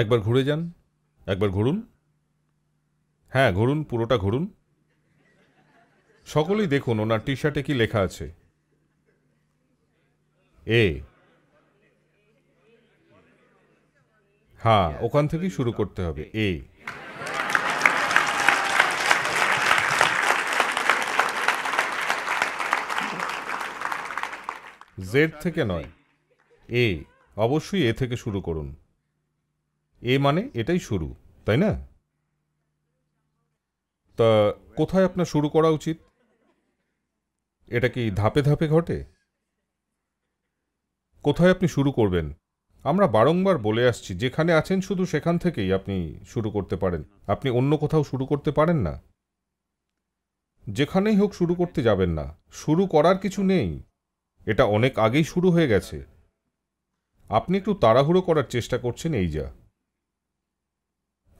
একবার ঘুরে যান একবার ঘুরুন হ্যাঁ ঘুরুন পুরোটা ঘুরুন সকলেই দেখুন ওনার টি শার্টে কি লেখা আছে এ হ্যাঁ ওখান থেকেই শুরু করতে হবে এ জেড থেকে নয় এ অবশ্যই এ থেকে শুরু করুন এ মানে এটাই শুরু তাই না তা কোথায় আপনার শুরু করা উচিত এটা কি ধাপে ধাপে ঘটে কোথায় আপনি শুরু করবেন আমরা বারংবার বলে আসছি যেখানে আছেন শুধু সেখান থেকেই আপনি শুরু করতে পারেন আপনি অন্য কোথাও শুরু করতে পারেন না যেখানেই হোক শুরু করতে যাবেন না শুরু করার কিছু নেই এটা অনেক আগেই শুরু হয়ে গেছে আপনি একটু তাড়াহুড়ো করার চেষ্টা করছেন এই যা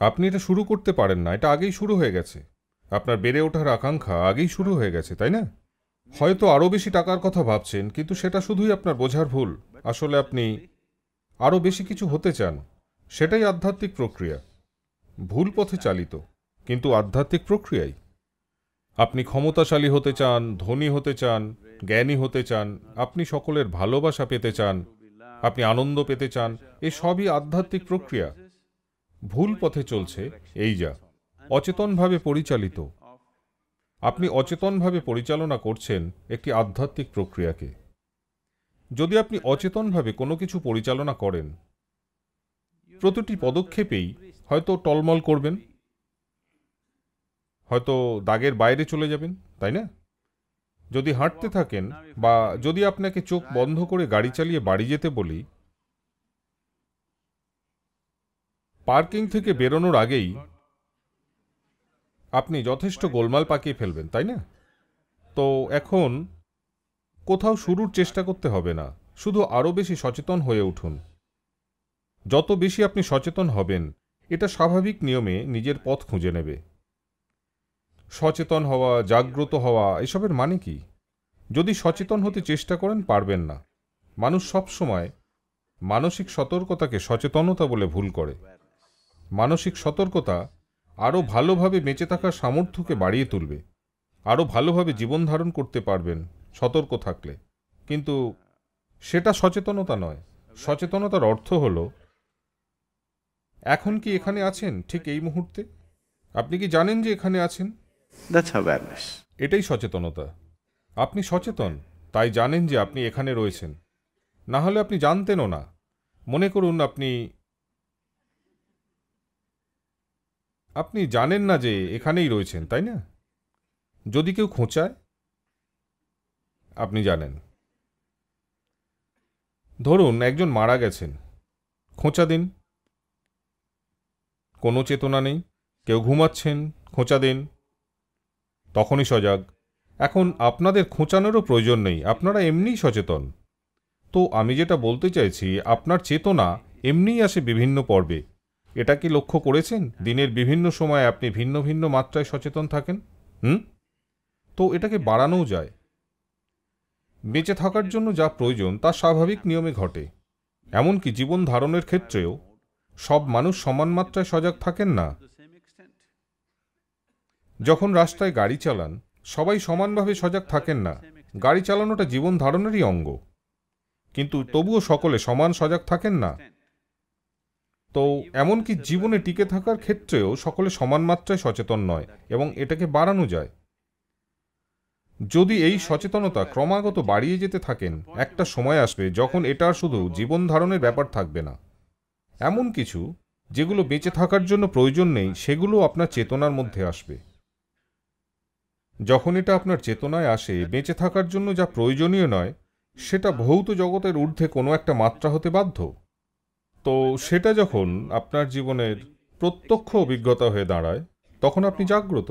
আপনি এটা শুরু করতে পারেন না এটা আগেই শুরু হয়ে গেছে আপনার বেড়ে ওঠার আকাঙ্ক্ষা আগেই শুরু হয়ে গেছে তাই না হয়তো আরও বেশি টাকার কথা ভাবছেন কিন্তু সেটা শুধুই আপনার বোঝার ভুল আসলে আপনি আরও বেশি কিছু হতে চান সেটাই আধ্যাত্মিক প্রক্রিয়া ভুল পথে চালিত কিন্তু আধ্যাত্মিক প্রক্রিয়াই আপনি ক্ষমতাশালী হতে চান ধনী হতে চান জ্ঞানী হতে চান আপনি সকলের ভালোবাসা পেতে চান আপনি আনন্দ পেতে চান এ সবই আধ্যাত্মিক প্রক্রিয়া ভুল পথে চলছে এই যা অচেতনভাবে পরিচালিত আপনি অচেতনভাবে পরিচালনা করছেন একটি আধ্যাত্মিক প্রক্রিয়াকে যদি আপনি অচেতনভাবে কোনো কিছু পরিচালনা করেন প্রতিটি পদক্ষেপেই হয়তো টলমল করবেন হয়তো দাগের বাইরে চলে যাবেন তাই না যদি হাঁটতে থাকেন বা যদি আপনাকে চোখ বন্ধ করে গাড়ি চালিয়ে বাড়ি যেতে বলি পার্কিং থেকে বেরোনোর আগেই আপনি যথেষ্ট গোলমাল পাকিয়ে ফেলবেন তাই না তো এখন কোথাও শুরুর চেষ্টা করতে হবে না শুধু আরও বেশি সচেতন হয়ে উঠুন যত বেশি আপনি সচেতন হবেন এটা স্বাভাবিক নিয়মে নিজের পথ খুঁজে নেবে সচেতন হওয়া জাগ্রত হওয়া এসবের মানে কি যদি সচেতন হতে চেষ্টা করেন পারবেন না মানুষ সবসময় মানসিক সতর্কতাকে সচেতনতা বলে ভুল করে মানসিক সতর্কতা আরও ভালোভাবে বেঁচে থাকার সামর্থ্যকে বাড়িয়ে তুলবে আরও ভালোভাবে জীবন ধারণ করতে পারবেন সতর্ক থাকলে কিন্তু সেটা সচেতনতা নয় সচেতনতার অর্থ হল এখন কি এখানে আছেন ঠিক এই মুহূর্তে আপনি কি জানেন যে এখানে আছেন এটাই সচেতনতা আপনি সচেতন তাই জানেন যে আপনি এখানে রয়েছেন না হলে আপনি জানতেনও না মনে করুন আপনি আপনি জানেন না যে এখানেই রয়েছেন তাই না যদি কেউ খোঁচায় আপনি জানেন ধরুন একজন মারা গেছেন খোঁচা দিন কোনো চেতনা নেই কেউ ঘুমাচ্ছেন খোঁচা দিন তখনই সজাগ এখন আপনাদের খোঁচানোরও প্রয়োজন নেই আপনারা এমনিই সচেতন তো আমি যেটা বলতে চাইছি আপনার চেতনা এমনিই আসে বিভিন্ন পর্বে এটা কি লক্ষ্য করেছেন দিনের বিভিন্ন সময়ে আপনি ভিন্ন ভিন্ন মাত্রায় সচেতন থাকেন হুম তো এটাকে বাড়ানোও যায় বেঁচে থাকার জন্য যা প্রয়োজন তা স্বাভাবিক নিয়মে ঘটে এমনকি জীবন ধারণের ক্ষেত্রেও সব মানুষ সমান মাত্রায় সজাগ থাকেন না যখন রাস্তায় গাড়ি চালান সবাই সমানভাবে সজাগ থাকেন না গাড়ি চালানোটা জীবন ধারণেরই অঙ্গ কিন্তু তবুও সকলে সমান সজাগ থাকেন না তো এমনকি জীবনে টিকে থাকার ক্ষেত্রেও সকলে সমান মাত্রায় সচেতন নয় এবং এটাকে বাড়ানো যায় যদি এই সচেতনতা ক্রমাগত বাড়িয়ে যেতে থাকেন একটা সময় আসবে যখন এটা শুধু জীবন ধারণের ব্যাপার থাকবে না এমন কিছু যেগুলো বেঁচে থাকার জন্য প্রয়োজন নেই সেগুলো আপনার চেতনার মধ্যে আসবে যখন এটা আপনার চেতনায় আসে বেঁচে থাকার জন্য যা প্রয়োজনীয় নয় সেটা ভৌত জগতের ঊর্ধ্বে কোনো একটা মাত্রা হতে বাধ্য তো সেটা যখন আপনার জীবনের প্রত্যক্ষ অভিজ্ঞতা হয়ে দাঁড়ায় তখন আপনি জাগ্রত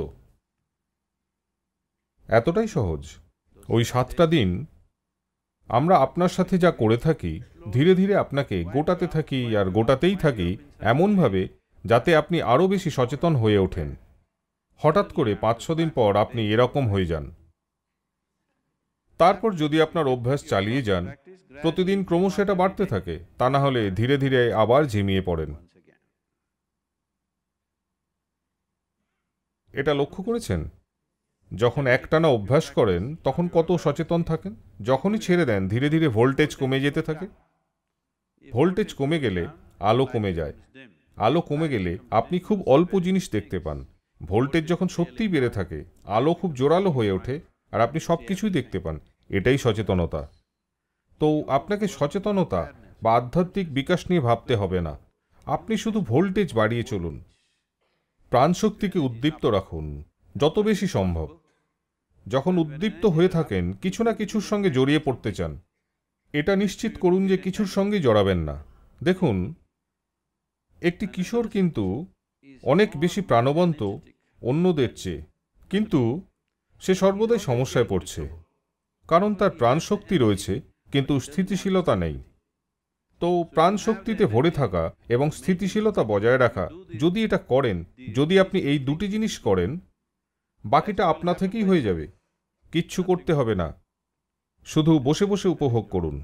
এতটাই সহজ ওই সাতটা দিন আমরা আপনার সাথে যা করে থাকি ধীরে ধীরে আপনাকে গোটাতে থাকি আর গোটাতেই থাকি এমনভাবে যাতে আপনি আরও বেশি সচেতন হয়ে ওঠেন হঠাৎ করে পাঁচ দিন পর আপনি এরকম হয়ে যান তারপর যদি আপনার অভ্যাস চালিয়ে যান প্রতিদিন ক্রমশ এটা বাড়তে থাকে তা না হলে ধীরে ধীরে আবার ঝিমিয়ে পড়েন এটা লক্ষ্য করেছেন যখন একটানা অভ্যাস করেন তখন কত সচেতন থাকেন যখনই ছেড়ে দেন ধীরে ধীরে ভোল্টেজ কমে যেতে থাকে ভোল্টেজ কমে গেলে আলো কমে যায় আলো কমে গেলে আপনি খুব অল্প জিনিস দেখতে পান ভোল্টেজ যখন সত্যিই বেড়ে থাকে আলো খুব জোরালো হয়ে ওঠে আর আপনি সব কিছুই দেখতে পান এটাই সচেতনতা তো আপনাকে সচেতনতা বা আধ্যাত্মিক বিকাশ নিয়ে ভাবতে হবে না আপনি শুধু ভোল্টেজ বাড়িয়ে চলুন প্রাণশক্তিকে উদ্দীপ্ত রাখুন যত বেশি সম্ভব যখন উদ্দীপ্ত হয়ে থাকেন কিছু না কিছুর সঙ্গে জড়িয়ে পড়তে চান এটা নিশ্চিত করুন যে কিছুর সঙ্গে জড়াবেন না দেখুন একটি কিশোর কিন্তু অনেক বেশি প্রাণবন্ত অন্যদের চেয়ে কিন্তু সে সর্বদাই সমস্যায় পড়ছে কারণ তার প্রাণশক্তি রয়েছে কিন্তু স্থিতিশীলতা নেই তো প্রাণশক্তিতে ভরে থাকা এবং স্থিতিশীলতা বজায় রাখা যদি এটা করেন যদি আপনি এই দুটি জিনিস করেন বাকিটা আপনা থেকেই হয়ে যাবে কিচ্ছু করতে হবে না শুধু বসে বসে উপভোগ করুন